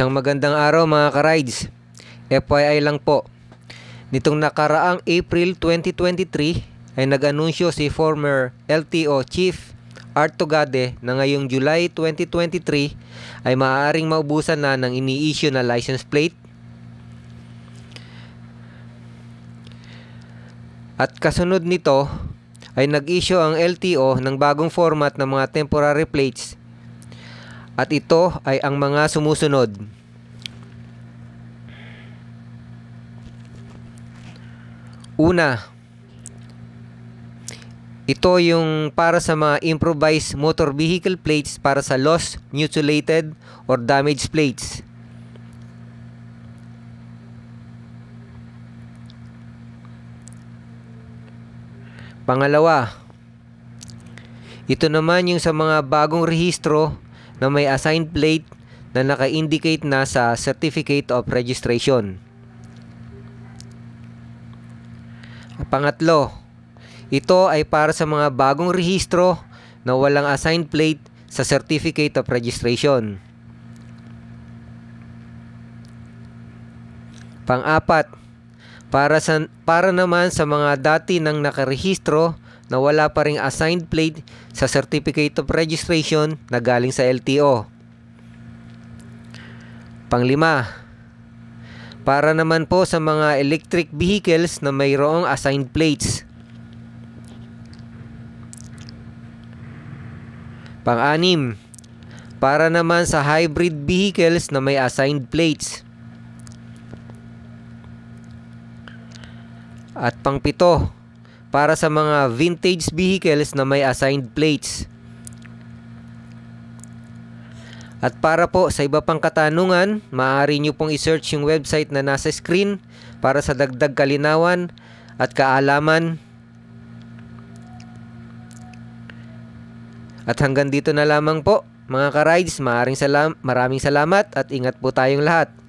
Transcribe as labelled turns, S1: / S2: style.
S1: Isang magandang araw mga ka-rides. FYI lang po. Nitong nakaraang April 2023 ay nag-anunsyo si former LTO Chief Art Togade na ngayong July 2023 ay maaaring maubusan na ng ini-issue na license plate. At kasunod nito ay nag-issue ang LTO ng bagong format ng mga temporary plates at ito ay ang mga sumusunod. Una, ito yung para sa mga improvised motor vehicle plates para sa lost, mutilated, or damaged plates. Pangalawa, ito naman yung sa mga bagong rehistro na may assigned plate na naka-indicate na sa Certificate of Registration. Pangatlo, ito ay para sa mga bagong rehistro na walang assigned plate sa Certificate of Registration. Pang-apat, para, sa, para naman sa mga dati nang nakarehistro na wala pa ring assigned plate sa Certificate of Registration na galing sa LTO. Panglima, para naman po sa mga electric vehicles na mayroong assigned plates. Pang-anim, para naman sa hybrid vehicles na may assigned plates. At pangpito, para sa mga vintage vehicles na may assigned plates. At para po sa iba pang katanungan, maaari nyo pong isearch yung website na nasa screen para sa dagdag kalinawan at kaalaman. At hanggang dito na lamang po mga ka-rides, maraming salamat at ingat po tayong lahat.